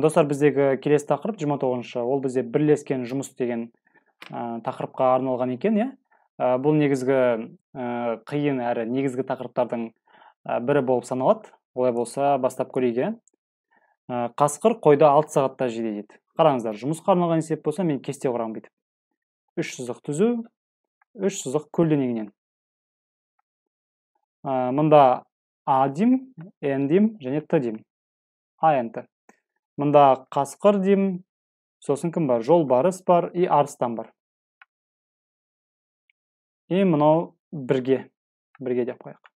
достар біздегі келесі тақырып 29 тоғызыншы ол бізде бірлескен жұмыс деген ә, тақырыпқа арналған екен иә бұл негізгі қиын әрі негізгі тақырыптардың бірі болып саналады олай болса бастап көрейік иә ә, қасқыр қойды алты сағатта жейді дейді қараңыздар жұмысқа арналған есеп болса мен кесте құрамын бүйтіп үш сызық түзу үш сызық көлденеңінен ә, мұнда н эндим және т н т мында қасқыр деймін сосын кім бар Жол жолбарыс бар и арыстан бар и мынау бірге бірге деп қояйық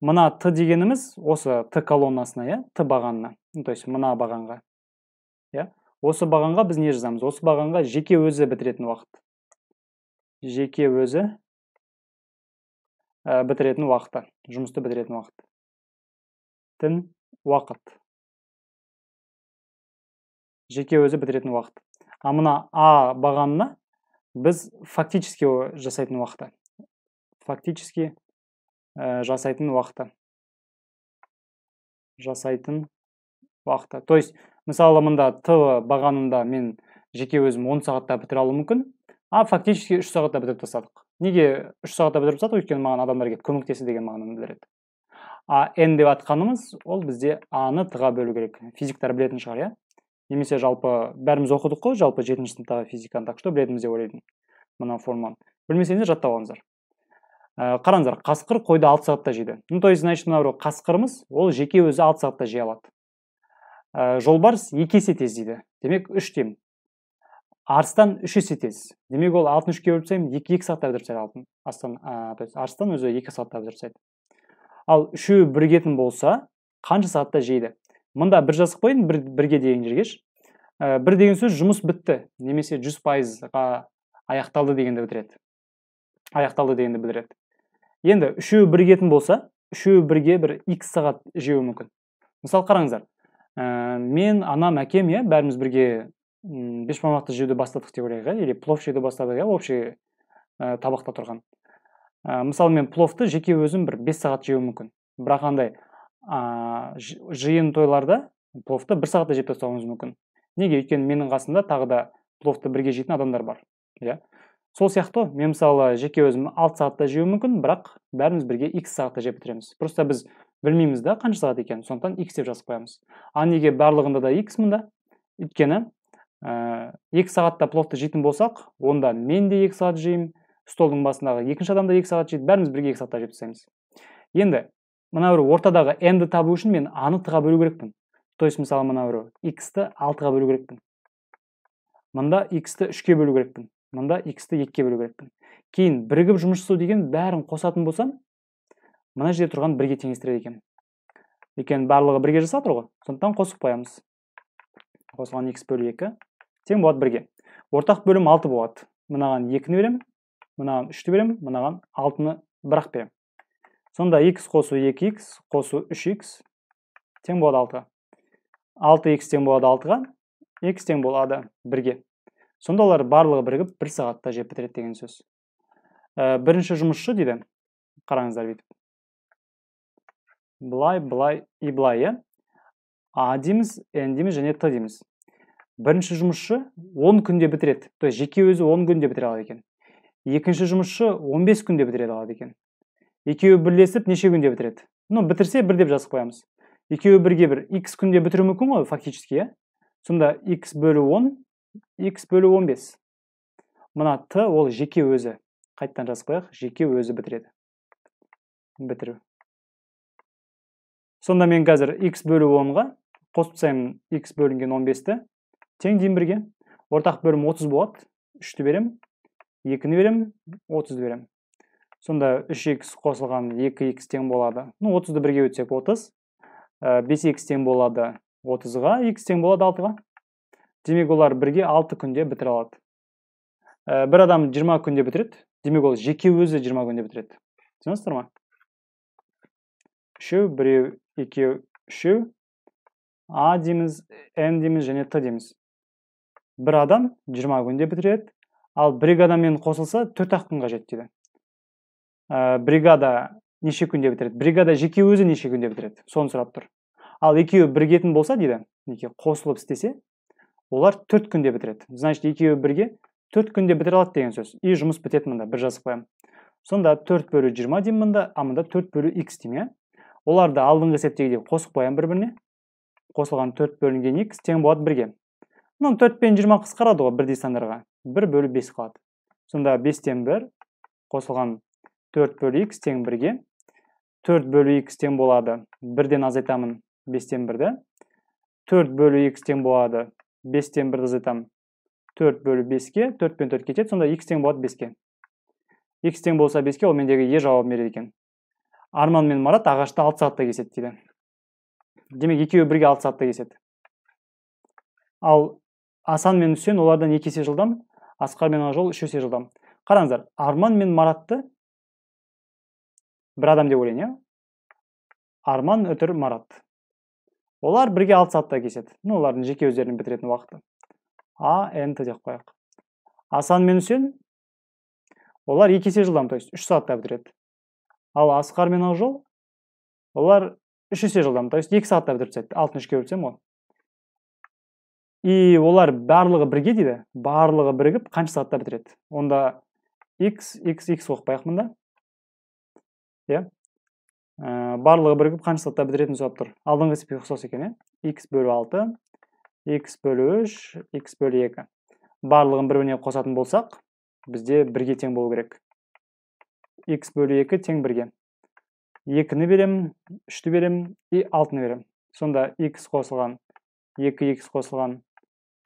мына т дегеніміз осы т колоннасына иә т бағанына ну, то есть мына бағанға иә осы бағанға біз не жазамыз осы бағанға жеке өзі бітіретін уақыт жеке өзі ә, бітіретін уақыты жұмысты бітіретін уақыт тін уақыт жеке өзі бітіретін уақыт а мына а бағанына біз фактически жасайтын уақыты фактически ә, жасайтын уақыты жасайтын уақыты то есть мысалы мында т бағанында мен жеке өзім 10 сағатта бітіре алуым мүмкін а фактически 3 сағатта бітіріп тастадық неге 3 сағатта бітіріп тастадық өйткені маған адамдар келіп көмектесті деген мағынаны білдіреді а н деп атқанымыз ол бізде а ны т ға бөлу керек физиктар білетін шығар иә немесе жалпы бәріміз оқыдық қой жалпы жетінші сыныптағы физиканы так что білетініміз деп ойлайтын мына формуланы білмесеңіздер жаттап алыңыздар ә, э, қараңыздар қасқыр қойды алты сағатта жейді ну то есть значит мына біреу қасқырымыз ол жеке өзі алты сағатта жей алады ә, жолбарыс екі есе тез дейді демек үш деймін арыстан үш есе тез демек ол алтыны үшке бөліп тастаймын екі екі сағатта бітіріп тастайды алтын астан ә, э, то есть арыстан өзі екі сағатта бітіріп тастайды ал үшеуі бірігетін болса қанша сағатта жейді мында бір жазып қояйын бір, бірге деген жергеш. ә, бір деген сөз жұмыс бітті немесе жүз пайызға аяқталды дегенді білдіреді аяқталды дегенді білдіреді енді үшеуі бірігетін болса үшеуі бірге бір x сағат жеуі мүмкін мысалы қараңыздар ә, мен анам әкем иә бәріміз бірге бешбармақты жеуді бастадық деп ойлайық иә или плов жеуді бастадық иә общий ә, табақта тұрған ә, мысалы мен пловты жеке өзім бір бес сағат жеуім мүмкін бірақ андай ә, жиын тойларда пловты бір сағатта жеп тастауыңыз мүмкін неге өйткені менің қасымда тағы да пловты бірге жейтін адамдар бар иә сол сияқты мен мысалы жеке өзім алты сағатта жеуім мүмкін бірақ бәріміз бірге x сағатта жеп бітіреміз просто біз білмейміз да қанша сағат екенін сондықтан x деп жазып қоямыз ал неге барлығында да x мында өйткені ә, екі сағатта пловты жейтін болсақ онда мен де екі сағат жеймін столдың басындағы екінші адам да екі сағат жейді бәріміз бірге екі сағатта жеп тастаймыз енді мына бір ортадағы n-ді табу үшін мен а-ны т-ға бөлу керекпін то есть мысалы мына бір x-ті 6 ға бөлу керекпін мында x-ті 3-ке бөлу керекпін мында x-ті 2 екіге бөлу керекпін кейін бірігіп жұмыс жасау деген бәрін қосатын болсам мына жерде тұрған бірге теңестіреді екен өйткені барлығы бірге жасап тұр ғой сондықтан қосып қоямыз қосылған x бөлу екі тең болады бірге ортақ бөлім 6 болады мынаған 2-ні беремін мынаған 3-ті беремін мынаған 6-ны бірақ беремін сонда x қосу 2x қосу 3x тең болады 6 6x тең болады 6-ға x тең болады 1-ге сонда олар барлығы бірігіп бір сағатта жеп бітіреді деген сөз ә, бірінші жұмысшы дейді қараңыздар бүйтіп Бұлай, бұлай, и былай иә а дейміз н дейміз және т дейміз бірінші жұмысшы 10 күнде бітіреді то жеке өзі 10 күнде бітіре алады екен екінші жұмысшы 15 күнде бітіре алады екен екеуі бірлесіп неше күнде бітіреді ну бітірсе бір деп жазып қоямыз екеуі бірге бір x күнде бітіруі мүмкін ғой фактически иә сонда x бөлу 10 x он бес мына т ол жеке өзі қайтадан жазып қояйық жеке өзі бітіреді бітіру сонда мен қазір x бөлу онға қосып тастаймын x бөлінген он бесті тең дейін бірге ортақ бөлім отыз болады үшті беремін екіні беремін отызды беремін сонда 3x қосылған 2x тең болады ну 30-ды бірге өтсек 30 5x тең болады 30-ға x тең болады 6-ға демек олар бірге 6 күнде бітіре алады э, бір адам 20 күнде бітіреді демек ол жеке өзі 20 күнде бітіреді түсінесіздер ма үшеу біреу екеу үшеу а деміз, н деміз, және т деміз. бір адам 20 күнде бітіреді ал бір адаммен қосылса 4 ақ күн қажет ә, бригада неше күнде бітіреді бригада жеке өзі неше күнде бітіреді соны сұрап тұр ал екеуі бірігетін болса дейді неке қосылып істесе олар төрт күнде бітіреді значит екеуі бірге төрт күнде бітіре алады деген сөз и жұмыс бітеді мында бір жазып қоямын сонда төрт бөлу жиырма деймін мында а мында төрт бөлу икс деймін иә оларды алдыңғы есептегідей қосып қоямын бір біріне қосылған төрт бөлінген икс тең болады бірге мына төрт пен жиырма қысқарады ғой бірдей сандарға бір бөлу бес қалады сонда бестен бір қосылған 4 бөлі x тен 1-ге 4 бөлі x тең болады бірден азайтамын 5-тен 1-ді 4 бөлі x тең болады 5-тен 1-ді азайтам. 4 бөлі 5-ке 4 пен 4 кетеді сонда x тен болады 5-ке x тен болса 5-ке ол мендегі е жауап береді екен арман мен марат ағашты 6 сағатта кесет дейді демек екеуі бірге 6 сағатта кесет. ал асан мен үсен олардан 2 есе жылдам асқар мен ажол 3 есе жылдам қараңыздар арман мен маратты бір адам деп ойлайын иә арман үтір марат олар бірге алты сағатта кеседі ну олардың жеке өздерінің бітіретін уақыты а н т деп қояйық асан мен үсен олар екі есе жылдам то есть үш сағатта бітіреді ал асқар мен ақжол олар үш есе жылдам то есть екі сағатта бітіріп тастайды алтыны үшке бөлсем ғой и олар барлығы бірге дейді барлығы бірігіп қанша сағатта бітіреді онда x x x қойып қояйық мында иә ә, барлығы бірігіп қанша сыныпта бітіретінін сұрап тұр алдыңғы есепке ұқсас екен иә x бөлу алты x бөлу үш x бөлу екі барлығын бір біріне қосатын болсақ бізде бірге тең болу керек x бөлу екі тең бірге екіні беремін үшті беремін и алтыны беремін сонда x қосылған 2x қосылған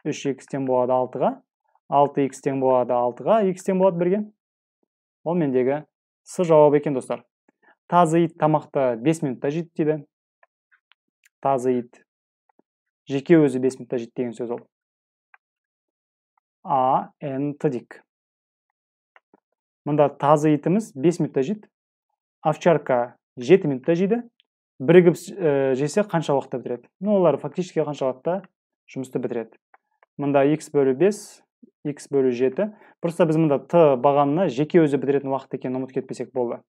үш x тең болады алтыға ға 6x тең болады алтыға ға x тең болады бірге ол мендегі с жауабы екен достар тазы ит тамақты 5 минутта жейді дейді тазы ит жеке өзі 5 минутта жейді деген сөз ол а н т дик мында тазы итіміз 5 минутта жейді овчарка 7 минутта жейді бірігіп ә, жесе қанша уақытта бітіреді ну олар фактически қанша уақытта жұмысты бітіреді мында x бөлі 5 x бөлі 7 просто біз мында т бағанына жеке өзі бітіретін уақыт екенін ұмытып кетпесек болды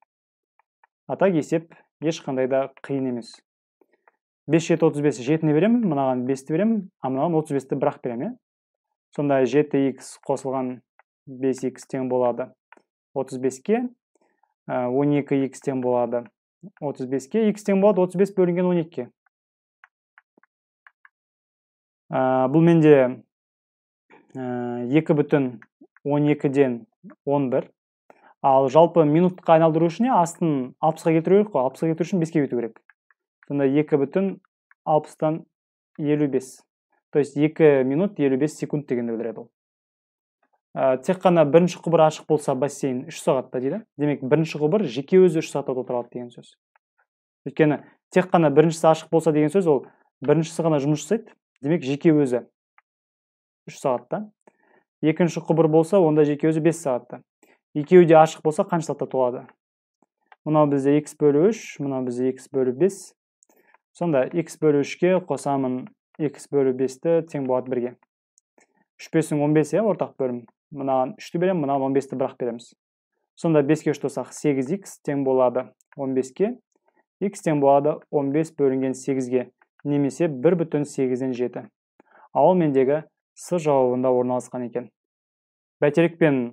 ата есеп ешқандай да қиын емес бес жеті отыз бес жетіні беремін мынаған бесті беремін а мынаған отыз бесті бірақ беремін иә сонда жеті икс қосылған бес икс тең болады отыз беске он екі икс тең болады отыз беске икс тең болады отыз бес бөлінген он екіге ә, бұл менде екі бүтін он екіден он бір ал жалпы минутқа айналдыру үшін астын алпысқа келтіру керек қой алпысқа келтіру үшін беске өту керек сонда екі бүтін алпыстан елу бес то есть екі минут елу бес секунд дегенді білдіреді ол ә, тек қана бірінші құбыр ашық болса бассейн үш сағатта дейді демек бірінші құбыр жеке өзі үш сағатта алады деген сөз өйткені тек қана біріншісі ашық болса деген сөз ол біріншісі ғана жұмыс жасайды демек жеке өзі үш сағатта екінші құбыр болса онда жеке өзі бес сағатта екеуі де ашық болса қаншалықта туады мынау бізде x бөлі үш мынау бізде x бөлі бес сонда x бөлі үшке қосамын x бөлі бесті тең болады бірге үш бестің он бес иә ортақ бөлім мынаған үшті беремін мынаған он бесті бірақ береміз сонда беске үш қоссақ сегіз икс тең болады он беске икс тең болады он бес бөлінген сегізге немесе бір бүтін сегізден жеті ал мендегі с жауабында орналасқан екен бәйтерек пен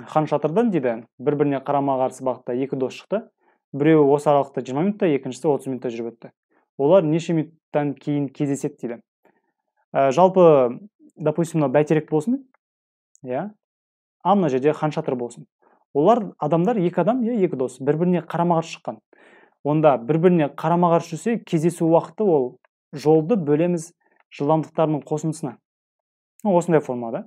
хан шатырдан дейді бір біріне қарама қарсы бағытта екі дос шықты біреуі осы аралықта 20 минутта екіншісі 30 минутта жүріп өтті олар неше минуттан кейін кездеседі дейді ә, жалпы допустим мынау бәйтерек болсын иә а мына жерде хан шатыр болсын олар адамдар екі адам иә екі дос бір біріне қарама қарсы шыққан онда бір біріне қарама қарсы жүрсе кездесу уақыты ол жолды бөлеміз жылдамдықтарының қосындысына осындай формада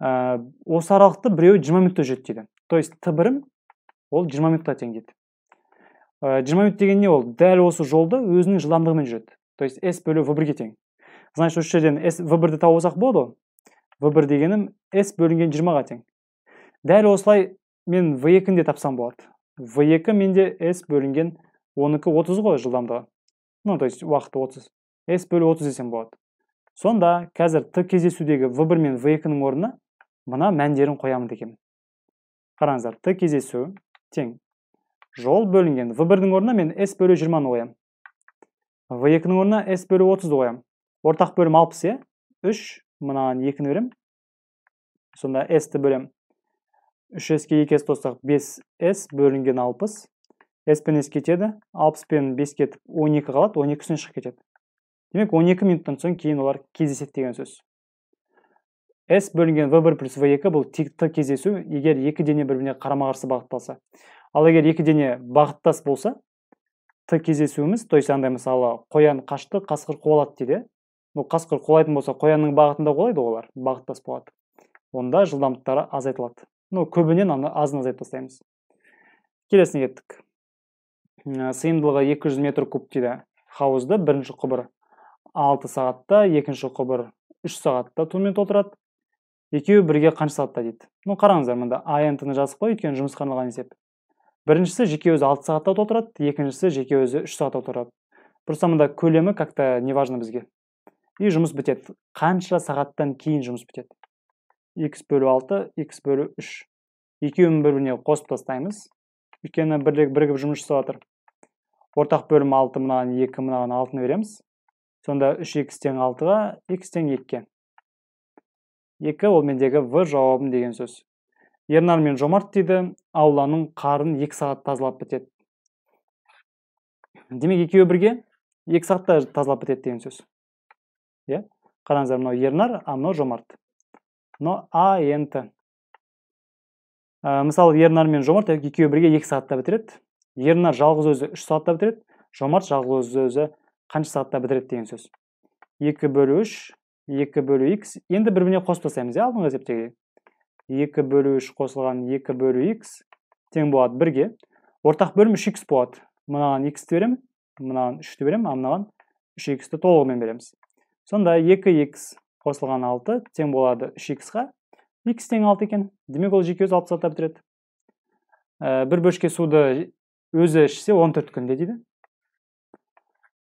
ә, э, осы аралықты біреуі жиырма минутта жүреді дейді то есть т бірім ол жиырма минутқа тең дейді э, жиырма минут деген не ол дәл осы жолды өзінің жылдамдығымен жүреді то есть с бөлу в бірге тең значит осы жерден с в бірді тауып алсақ болады ғой в бір дегенім с бөлінген жиырмаға тең дәл осылай мен в екіні де тапсам болады в екі менде с бөлінген он отыз ғой жылдамдығы ну то есть уақыты отыз с бөлу отыз десем болады сонда қазір т кездесудегі в бір мен в екінің орнына мына мәндерін қоямын декем. Қараңыздар, Т кезесу тең жол бөлінген В1-нің орнына мен S бөлу 20-ны қоямын. В2-нің орнына S бөлу 30-ды қоямын. Ортақ бөлім 60, е? 3, мынаған 2-ні берем. Сонда S-ті бөлем. 3S-ке 2 S тостақ 5S бөлінген 60. S пен S кетеді. 60 пен 5 кетіп 12 қалады, 12-сінен шық кетеді. Демек 12 минуттан соң кейін олар кездеседі деген сөз s бөлінген v1 плюс v2 бұл т кездесу егер екі дене бір біріне қарама қарсы бағытталса ал егер екі дене бағыттас болса т кездесуіміз то есть андай мысалы қоян қашты қасқыр қуалады дейді ну қасқыр қуалайтын болса қоянның бағытында қуалайды олар бағыттас болады онда жылдамдықтары азайтылады ну көбінен азын азайтып тастаймыз келесіне кеттік сыйымдылығы 200 метр куб дейді хауызды бірінші құбыр 6 сағатта екінші құбыр 3 сағатта тумен толтырады екеуі бірге қанша сағатта дейді ну қараңыздар мында ант ны жаздық қой өйткені жұмысқа арналған есеп біріншісі жеке өзі алты сағатта толтырады екіншісі жеке өзі үш сағатта отырады просто мында көлемі как то не важно бізге и жұмыс бітеді қанша сағаттан кейін жұмыс бітеді x бөлу алты x бөлу үш екеуін бір біріне қосып тастаймыз өйткені бірігіп жұмыс жасап жатыр ортақ бөлім алты мынаған екі мынаған алтыны береміз сонда үш x тең алтыға x тең екіге екі ол мендегі в жауабым деген сөз ернар мен жомарт дейді ауланың қарын екі сағат тазалап бітеді демек екеуі бірге екі сағатта тазалап бітеді деген сөз иә қараңыздар мынау ернар а мынау жомарт мынау а н т э, мысалы ернар мен жомарт екеуі бірге екі сағатта бітіреді ернар жалғыз өзі үш сағатта бітіреді жомарт жалғыз өзі қанша сағатта бітіреді деген сөз екі бөлу үш 2 бөлі x. Енді бір біне тасаймыз е, иә, алдың өзептеге. 2 бөлі үш қосылған 2 бөлі x. Тен болады бірге. Ортақ бөлім 3x болады. Мұнаған x ті берем, мұнаған 3 ті берем, амынаған 3x-ті толығымен береміз. Сонда 2x қосылған 6, тен болады 3x-ға. x тен 6 екен. Демек ол жеке өз 6 сатап түреді. Э, бір бөшке суды өзі ішсе 14 күнде дейді.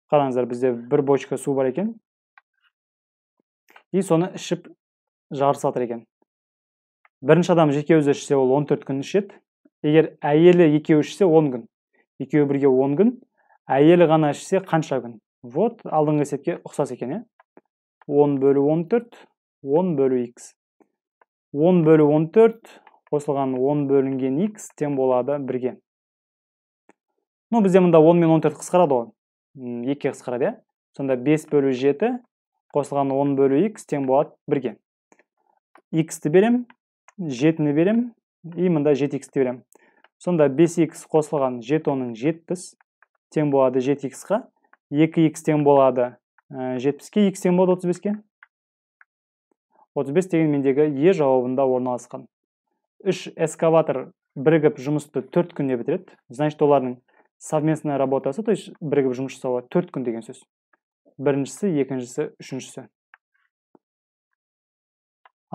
Қараныздар, бізде бір бөшке су бар екен и соны ішіп жарысатыр екен бірінші адам жеке өзі ішсе ол 14 күн егер әйелі екеуі ішсе 10 күн екеуі бірге 10 күн әйелі ғана ішсе қанша күн вот алдыңғы есепке ұқсас екен 10 бөлі 14 10 бөлі x 10 бөлі 14 қосылған 10 бөлінген x тем болады бірге ну бізде мында 10 мен 14 қысқарады ғой қысқарады иә. сонда 5 7 қосылған 10 бөлу x тең болады бірге x-ті берем, 7-ні берем, и мында 7x-ті берем. Сонда 5x қосылған 7 оның 70 тең болады 7x-қа. 2x тең болады 70-ке, ә, x тең болады 35-ке. 35 деген мендегі е жауабында орналасқан. 3 эскаватор бірігіп жұмысты 4 күнде бітіреді. Значит, олардың совместная работасы, то есть бірігіп жұмыс жасауы 4 күн деген сөз біріншісі екіншісі үшіншісі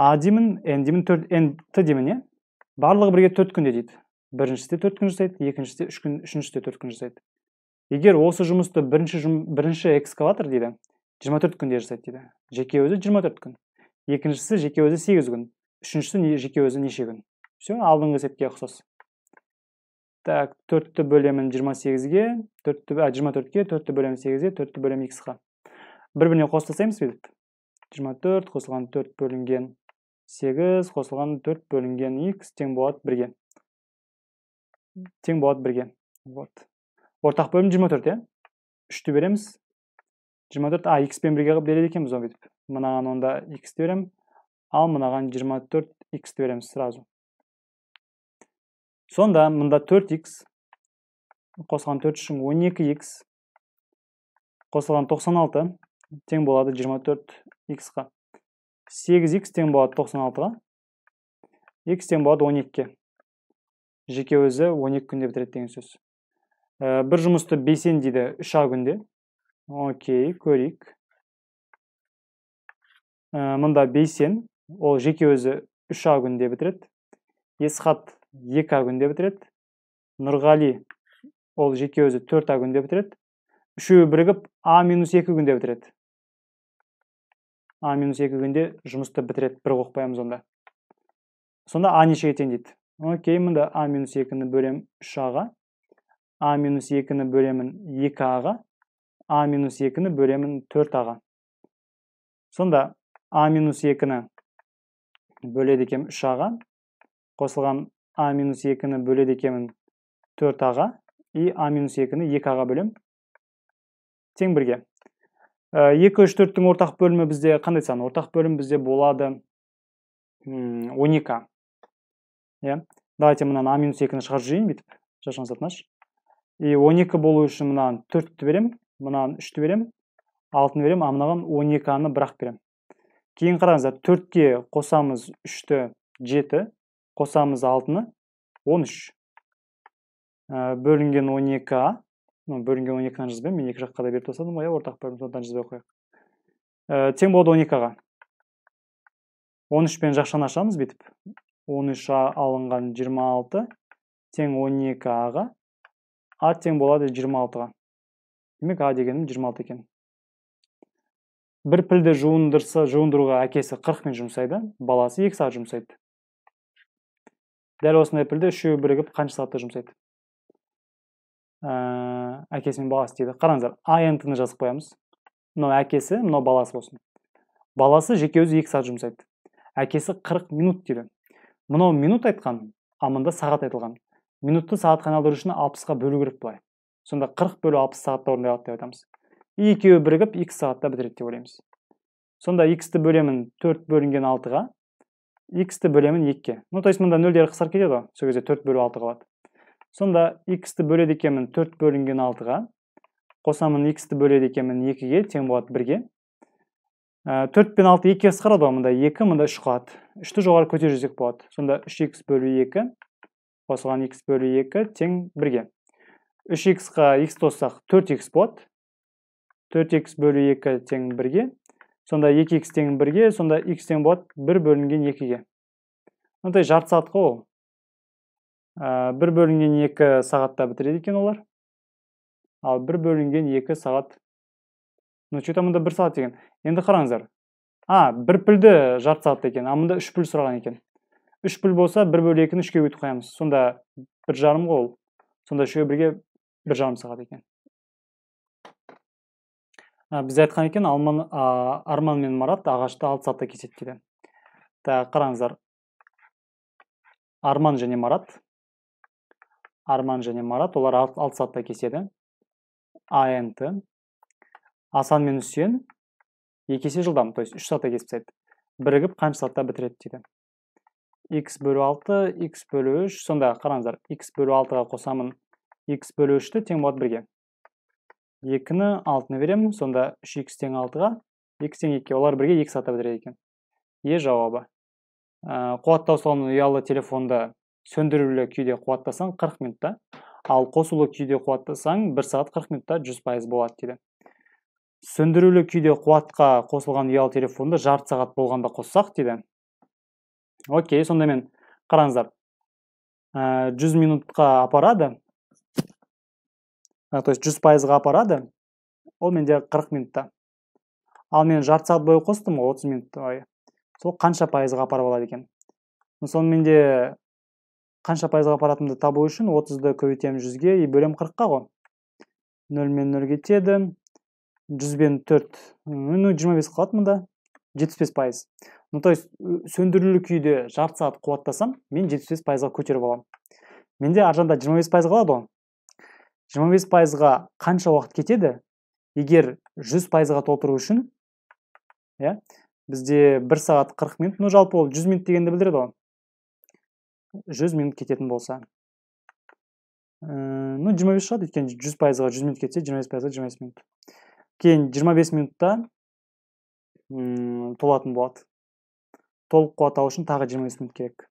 а деймін н деймін төрт н т деймін иә барлығы бірге төрт күнде дейді біріншісі де төрт күн жасайды екіншісі де үш күн үшіншісі де төрт күн жасайды егер осы жұмысты бірінші жұм, бірінші экскаватор дейді 24 күнде жасайды дейді жеке өзі 24 күн екіншісі жеке өзі сегіз күн үшіншісі жеке өзі неше күн все алдыңғы есепке ұқсас так төртті бөлемін жиырма сегізге төртті жиырма төртке төртті бөлемін сегізге төртті бөлемін х қа бір біріне қосып тастаймыз бүйтіп жиырма төрт қосылған төрт бөлінген сегіз қосылған төрт бөлінген икс тең болады бірге тең болады бірге вот ортақ бөлім жиырма төрт иә үшті береміз жиырма төрт а икспен бірге қылып береді екенбіз ғой бүйтіп мынаған онда иксті беремін ал мынаған жиырма төрт иксті береміз сразу сонда мында төрт х қосылған төрт үшін он екі х қосылған тоқсан алты тең болады 24 x қа 8 x тең болады 96-ға. X тең болады 12-ке. Жеке өзі 12 күнде бітіреді деген сөз. Э, бір жұмысты 5-ен дейді 3а күнде. Окей, көрейік. Ә, э, мұнда бейсен. ол жеке өзі 3а күнде бітіреді. Есхат 2а күнде бітіреді. Нұрғали ол жеке өзі 4а күнде бітіреді. Үші бірігіп а 2 күнде бітіреді а минус екі күнде жұмысты бітіреді бір қойып қоямыз онда сонда а нешеге тең дейді окей мында а минус екіні бөлемін үш аға а минус екіні бөлемін екі аға а минус екіні бөлемін төрт аға сонда а минус екіні бөледі екенмін үш аға қосылған а минус екіні бөледі екенмін төрт аға и а минус екіні екі аға бөлемін тең бірге Э, екі үш төрттің ортақ бөлімі бізде қандай сан ортақ бөлім бізде болады он екі иә давайте мынаны а минус екіні шығарып жіберейін бүйтіп шашын сатынашы и он екі болу үшін мынаған төртті беремін мынаған үшті беремін алтыны беремін а мынаған он екі аны бірақ беремін кейін қараңыздар төртке қосамыз үшті жеті қосамыз алтыны он үш э, бөлінген он екі а бөлінген он екіні жазбаймын мен екі жаққа да беріп тастадым ғой иә ортақ бөлім сондықтан жазбай ақ қояйық ә, тең болады он екіға он үшпен жақшаны ашамыз бүйтіп он үш алынған жиырма алты тең он екі аға а тең болады жиырма алтыға демек а дегенім жиырма алты екен бір пілді жуындырса жуындыруға әкесі қырық мен жұмсайды баласы екі сағат жұмсайды дәл осындай пілді үшеуі бірігіп қанша сағатта жұмсайды Э, әкесі мен баласы дейді қараңыздар ант ны жазып қоямыз мынау әкесі мынау баласы болсын баласы жеке өзі екі сағат жұмсайды әкесі 40 минут дейді мынау минут айтқан а мында сағат айтылған минутты сағатқа айналдыру үшін алпысқа бөлу керек былай сонда 40 бөлу алпыс сағатта орындалады деп айтамыз екеуі бірігіп екі сағатта бітіреді деп ойлаймыз сонда иксті ті бөлемін төрт бөлінген алтыға иксті ті бөлемін екіге ну то есть мында нөлдері қысқарып кетеді ғой сол кезде төрт бөлу алты қалады сонда x-ті бөледі екенмін 4 бөлінген 6-ға қосамын x-ті бөледі екенмін 2-ге тең болады 1-ге 4 ә, пен 6 2-ге қысқарады ғой мында 2 мында 3 қалады 3-ті жоғары көтере жүрсек болады сонда 3x бөлі 2 қосылған x бөлі 2 тең 1-ге 3x-қа x тосақ, 4x болады 4x бөлі 2 тен 1-ге сонда 2x тен 1-ге сонда x болады 1 бөлінген 2-ге мынандай жарты саты ол ә, бір бөлінген екі сағатта бітіреді екен олар ал бір бөлінген екі сағат ну че то мында бір сағат деген енді қараңыздар а бір пілді жарты сағатта екен а мында үш піл сұраған екен үш піл болса бір бөлі екіні үшке бөліп қоямыз сонда бір жарым ғой ол сонда үшеуі бірге бір жарым сағат екен ә, бізде айтқан екен алман ә, арман мен марат ағашты алты сағатта кеседі дейді так қараңыздар арман және марат арман және марат олар алты сатыда кеседі ант асан мен үсен екі есе жылдам то есть үш сатыда кесіп тастайды бірігіп қанша сатыда бітіреді дейді x бөлу алты x бөлу үш сонда қараңыздар x бөлу алтыға қосамын x бөлу үшті тең болады бірге екіні алтыны беремін сонда үш икс тең алтыға x тең екіге олар бірге екі сатыда бітіреді екен е жауабы ә, қуаттау ұялы телефонды сөндірулі күйде қуаттасаң 40 минутта ал қосулы күйде қуаттасаң 1 сағат 40 минутта 100% болады дейді сөндірулі күйде қуатқа қосылған ұялы телефонды жарты сағат болғанда қоссақ дейді окей сондамен қараңыздар ә, 100 минутқа апарады ә, то есть жүз пайызға апарады ол менде 40 минутта ал мен жарты сағат бойы қостым ғой отыз минут сол қанша пайызға апарып алады екен сонымен де қанша пайызға апаратынымды табу үшін 30-ды көбейтемін 100-ге и бөлем 40-қа ғой 0 мен 0 кетеді 100 бен 4 ну 25 қалады 75 пайыз ну то есть сөндірулі күйде жарты сағат қуаттасам мен 75 пайызға көтеріп аламын менде аржанда 25 пайыз қалады ғой 25 пайызға қанша уақыт кетеді егер 100 пайызға толтыру үшін иә бізде 1 сағат 40 минут ну жалпы ол 100 минут дегенді білдіреді ғой жүз минут кететін болса ну жиырма бес шығады өйткені жүз пайызға жүз минут кетсе жиырма бес пайызға жиырма бес минут кейін жиырма бес минутта толатын болады толық қуат алу үшін тағы жиырма бес минут керек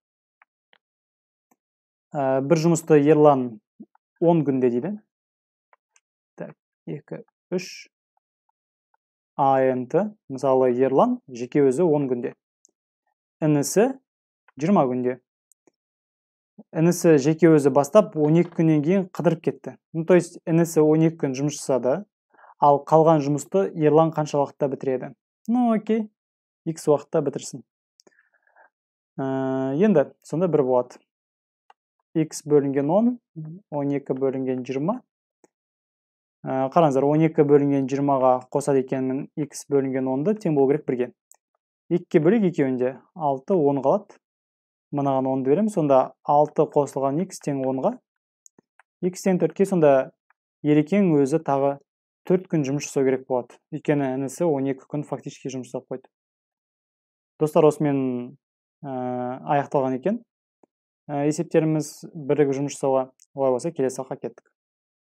ә, бір жұмысты ерлан он күнде дейді так екі үш ант мысалы ерлан жеке өзі он күнде інісі жиырма күнде інісі жеке өзі бастап 12 күннен кейін қыдырып кетті ну то есть інісі 12 күн жұмыс жасады ал қалған жұмысты ерлан қанша уақытта бітіреді ну окей x уақытта бітірсін ә, енді сонда бір болады x бөлінген 10 12 бөлінген 20 ә, э, қараңыздар 12 бөлінген 20-ға қосады екенмін x бөлінген 10-ды тең болу керек бірге 2 бөлек екеуінде алты он қалады мынаған онды беремін сонда 6 қосылған x тең 10-ға x тен 4-ке сонда ерекең өзі тағы 4 күн жұмыс жасау керек болады Екені інісі 12 күн фактически жұмыс жасап қойды достар осымен ә, аяқталған екен э, есептеріміз бірігіп жұмыс жасауға олай болса келесі сабаққа кеттік